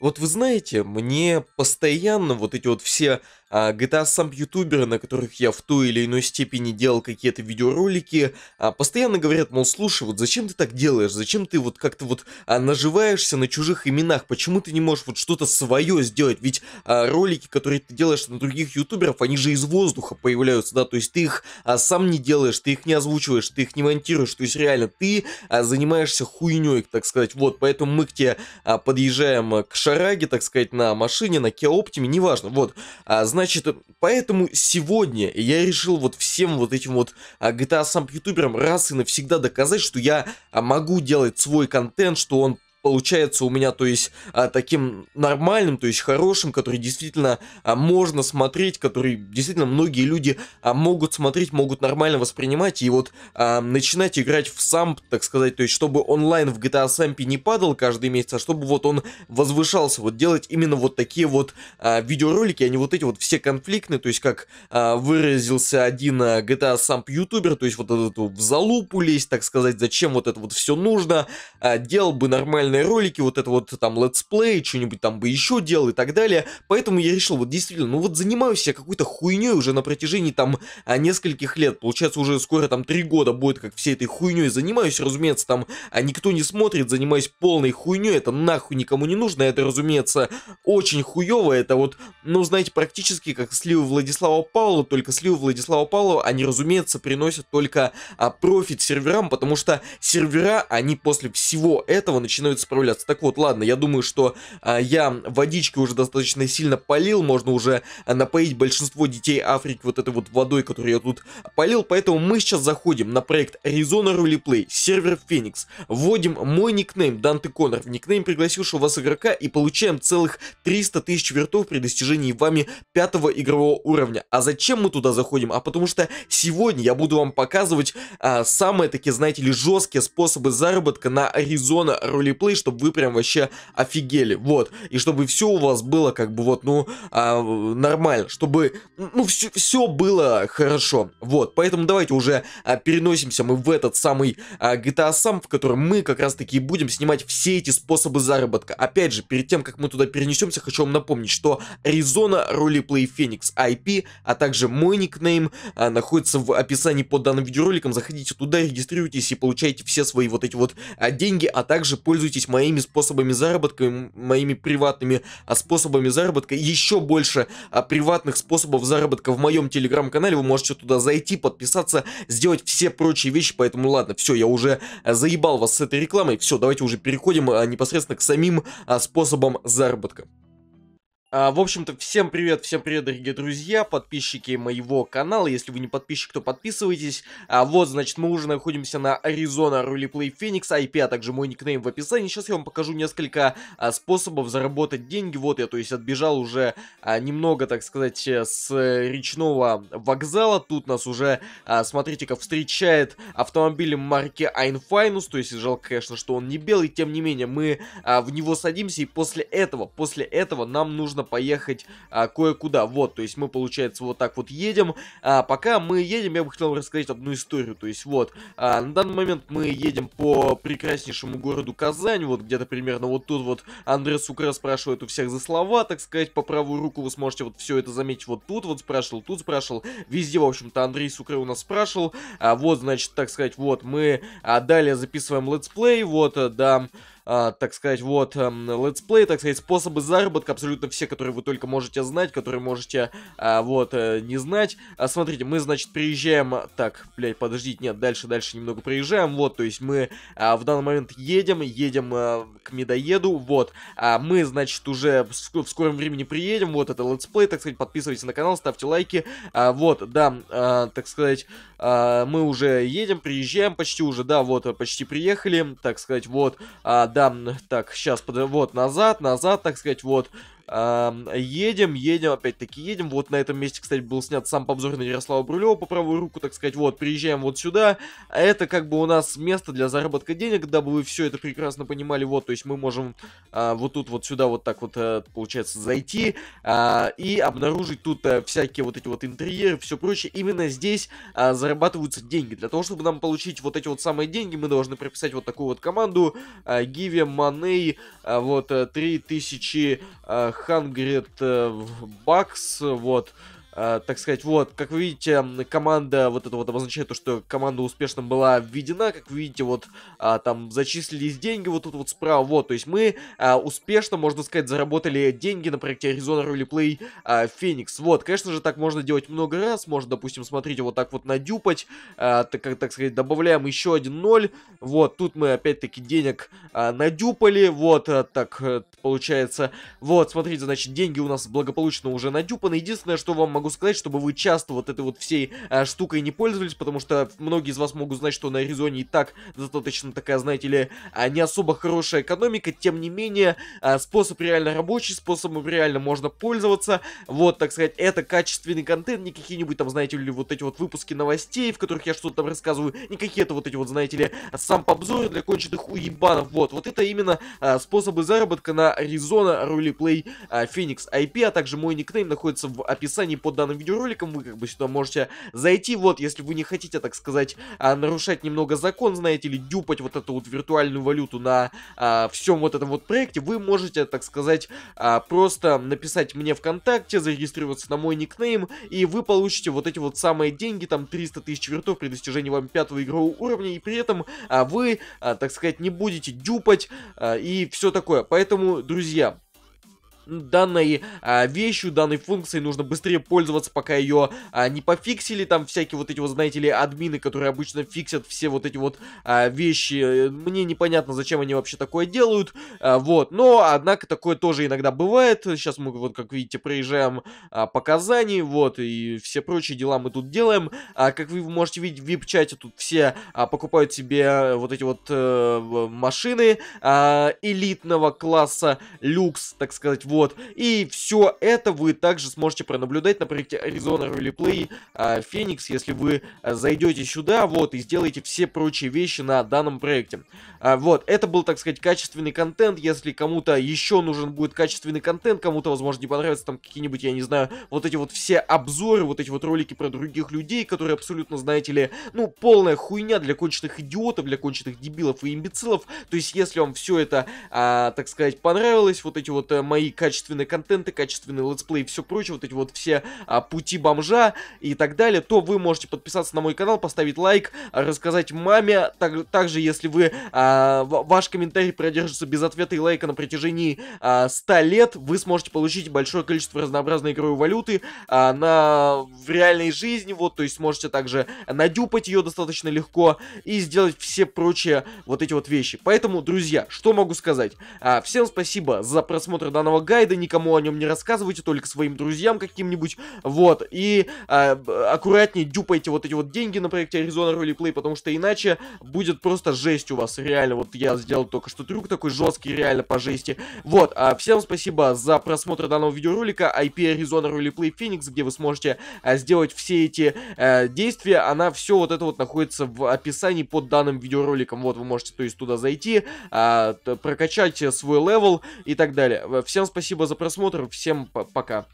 Вот вы знаете, мне постоянно вот эти вот все а, GTA сам ютуберы, на которых я в той или иной степени делал какие-то видеоролики, а, постоянно говорят, мол, слушай, вот зачем ты так делаешь, зачем ты вот как-то вот а, наживаешься на чужих именах, почему ты не можешь вот что-то свое сделать, ведь а, ролики, которые ты делаешь на других ютуберов, они же из воздуха появляются, да, то есть ты их а, сам не делаешь, ты их не озвучиваешь, ты их не монтируешь, то есть реально ты а, занимаешься хуйней, так сказать, вот, поэтому мы к тебе а, подъезжаем а, к шараге, так сказать, на машине, на Kia Optima, неважно. Вот, а, значит, поэтому сегодня я решил вот всем вот этим вот а, GTA сам ютуберам раз и навсегда доказать, что я а, могу делать свой контент, что он получается у меня, то есть, а, таким нормальным, то есть хорошим, который действительно а, можно смотреть, который действительно многие люди а, могут смотреть, могут нормально воспринимать, и вот начинать играть в самп, так сказать, то есть, чтобы онлайн в GTA Sampi не падал каждый месяц, а чтобы вот он возвышался, вот делать именно вот такие вот видеоролики, а не вот эти вот все конфликтные, то есть, как выразился один GTA Samp ютубер, то есть, вот эту в залупу лезть, так сказать, зачем вот это вот все нужно, делал бы нормально музыкальные ролики, вот это вот там летсплей, что-нибудь там бы еще делал и так далее. Поэтому я решил, вот действительно, ну вот занимаюсь я какой-то хуйней уже на протяжении там а, нескольких лет. Получается, уже скоро там три года будет, как всей этой хуйней занимаюсь. Разумеется, там а никто не смотрит, занимаюсь полной хуйней. Это нахуй никому не нужно. Это, разумеется, очень хуево. Это вот, ну, знаете, практически как сливы Владислава Павлова, только сливы Владислава Павлова, они, разумеется, приносят только а, профит серверам, потому что сервера, они после всего этого начинают придется справляться. Так вот, ладно, я думаю, что а, я водички уже достаточно сильно полил, можно уже а, напоить большинство детей Африки вот этой вот водой, которую я тут полил, поэтому мы сейчас заходим на проект Arizona Roleplay, сервер Феникс, вводим мой никнейм Данте Коннор, в никнейм пригласившего вас игрока и получаем целых 300 тысяч вертов при достижении вами пятого игрового уровня. А зачем мы туда заходим? А потому что сегодня я буду вам показывать а, самые такие, знаете ли, жесткие способы заработка на Arizona Roleplay, геймплей, чтобы вы прям вообще офигели, вот, и чтобы все у вас было как бы вот, ну, а, нормально, чтобы, ну, все, все было хорошо, вот, поэтому давайте уже а, переносимся мы в этот самый а, GTA сам, в котором мы как раз таки будем снимать все эти способы заработка. Опять же, перед тем, как мы туда перенесемся, хочу вам напомнить, что Arizona Roleplay Phoenix IP, а также мой никнейм а, находится в описании под данным видеороликом, заходите туда, регистрируйтесь и получайте все свои вот эти вот а, деньги, а также пользуйтесь поделитесь моими способами заработка, моими приватными а, способами заработка, еще больше а, приватных способов заработка в моем телеграм-канале, вы можете туда зайти, подписаться, сделать все прочие вещи, поэтому ладно, все, я уже а, заебал вас с этой рекламой, все, давайте уже переходим а, непосредственно к самим способам заработка. А, в общем-то, всем привет, всем привет, дорогие друзья, подписчики моего канала. Если вы не подписчик, то подписывайтесь. А, вот, значит, мы уже находимся на Arizona Roleplay Phoenix, IP, а также мой никнейм в описании. Сейчас я вам покажу несколько а, способов заработать деньги. Вот я, то есть, отбежал уже а, немного, так сказать, э, с речного вокзала. Тут нас уже, а, смотрите-ка, встречает автомобилем марки Einfinus. То есть, жалко, конечно, что он не белый. Тем не менее, мы а, в него садимся, и после этого, после этого нам нужно можно поехать а, кое-куда. Вот, то есть мы, получается, вот так вот едем. А, пока мы едем, я бы хотел рассказать одну историю. То есть вот, а, на данный момент мы едем по прекраснейшему городу Казань. Вот где-то примерно вот тут вот Андрей Сукра спрашивает у всех за слова, так сказать, по правую руку вы сможете вот все это заметить. Вот тут вот спрашивал, тут спрашивал. Везде, в общем-то, Андрей Сукра у нас спрашивал. А, вот, значит, так сказать, вот мы а, далее записываем летсплей. Вот, а, да... А, так сказать, вот, эм, летсплей, так сказать, способы заработка, абсолютно все, которые вы только можете знать, которые можете, а, вот, э, не знать. А, смотрите, мы, значит, приезжаем, так, блядь, подождите, нет, дальше, дальше немного приезжаем, вот, то есть мы в данный момент едем, едем к медоеду, вот, мы, значит, уже в, скором времени приедем, вот, это летсплей, так сказать, подписывайтесь на канал, ставьте лайки, вот, да, так сказать, мы уже едем, приезжаем почти уже, да, вот, э, почти приехали, так сказать, вот, да, да, так, сейчас, под... вот, назад, назад, так сказать, вот, Едем, едем, опять-таки едем. Вот на этом месте, кстати, был снят сам обзор на Ярослава Брулева по правую руку, так сказать. Вот, приезжаем вот сюда. Это как бы у нас место для заработка денег, дабы вы все это прекрасно понимали. Вот, то есть мы можем а, вот тут вот сюда вот так вот, э, получается, зайти а, и обнаружить тут а, всякие вот эти вот интерьеры, все прочее. Именно здесь а, зарабатываются деньги. Для того, чтобы нам получить вот эти вот самые деньги, мы должны прописать вот такую вот команду. А, give money, а, вот, 3000 э, а, Hungry Bucks, вот, Uh, так сказать, вот, как вы видите, команда, вот это вот обозначает то, что команда успешно была введена, как вы видите, вот, uh, там, зачислились деньги вот тут вот справа, вот, то есть мы uh, успешно, можно сказать, заработали деньги на проекте Arizona Roleplay Phoenix, вот, конечно же, так можно делать много раз, можно, допустим, смотрите, вот так вот надюпать, так, как, так сказать, добавляем еще один ноль, вот, тут мы, опять-таки, денег надюпали, вот, так э, получается, вот, смотрите, значит, деньги у нас благополучно уже надюпаны, единственное, что вам могу сказать, чтобы вы часто вот этой вот всей а, штукой не пользовались, потому что многие из вас могут знать, что на Аризоне и так достаточно такая, знаете ли, а, не особо хорошая экономика, тем не менее, а, способ реально рабочий, способом реально можно пользоваться, вот, так сказать, это качественный контент, не какие-нибудь там, знаете ли, вот эти вот выпуски новостей, в которых я что-то там рассказываю, не какие-то вот эти вот, знаете ли, сам обзоры для конченых уебанов, вот, вот это именно а, способы заработка на Аризона Рулиплей а, Феникс Phoenix IP, а также мой никнейм находится в описании под под данным видеороликом, вы как бы сюда можете зайти, вот, если вы не хотите, так сказать, а, нарушать немного закон, знаете, ли дюпать вот эту вот виртуальную валюту на а, всем вот этом вот проекте, вы можете, так сказать, а, просто написать мне ВКонтакте, зарегистрироваться на мой никнейм, и вы получите вот эти вот самые деньги, там 300 тысяч вертов при достижении вам пятого игрового уровня, и при этом а, вы, а, так сказать, не будете дюпать а, и все такое. Поэтому, друзья, данной а, вещью, данной функцией нужно быстрее пользоваться, пока ее а, не пофиксили. Там всякие вот эти вот, знаете ли, админы, которые обычно фиксят все вот эти вот а, вещи. Мне непонятно, зачем они вообще такое делают. А, вот, но, однако, такое тоже иногда бывает. Сейчас мы, вот, как видите, проезжаем а, показаний, вот, и все прочие дела мы тут делаем. А, как вы можете видеть в вип-чате, тут все а, покупают себе вот эти вот э, машины а, элитного класса люкс, так сказать, вот. И все это вы также сможете пронаблюдать на проекте Arizona Replay а, Phoenix, если вы а, зайдете сюда, вот, и сделаете все прочие вещи на данном проекте. А, вот, это был, так сказать, качественный контент, если кому-то еще нужен будет качественный контент, кому-то, возможно, не понравится там какие-нибудь, я не знаю, вот эти вот все обзоры, вот эти вот ролики про других людей, которые абсолютно, знаете ли, ну, полная хуйня для конченых идиотов, для конченых дебилов и имбецилов, то есть, если вам все это, а, так сказать, понравилось, вот эти вот э, мои качественный контент и качественный летсплей и все прочее, вот эти вот все а, пути бомжа и так далее, то вы можете подписаться на мой канал, поставить лайк, рассказать маме, так, также если вы, а, ваш комментарий продержится без ответа и лайка на протяжении а, 100 лет, вы сможете получить большое количество разнообразной игровой валюты а, на, в реальной жизни, вот, то есть сможете также надюпать ее достаточно легко и сделать все прочие вот эти вот вещи. Поэтому, друзья, что могу сказать? А, всем спасибо за просмотр данного гайда, никому о нем не рассказывайте, только своим друзьям каким-нибудь, вот, и э, аккуратнее дюпайте вот эти вот деньги на проекте Arizona Roleplay, потому что иначе будет просто жесть у вас, реально, вот я сделал только что трюк такой жесткий, реально по жести, вот, а всем спасибо за просмотр данного видеоролика, IP Arizona Roleplay Phoenix, где вы сможете а, сделать все эти а, действия, она все вот это вот находится в описании под данным видеороликом, вот, вы можете, то есть, туда зайти, а, прокачать э, свой левел и так далее, всем спасибо спасибо за просмотр. Всем пока.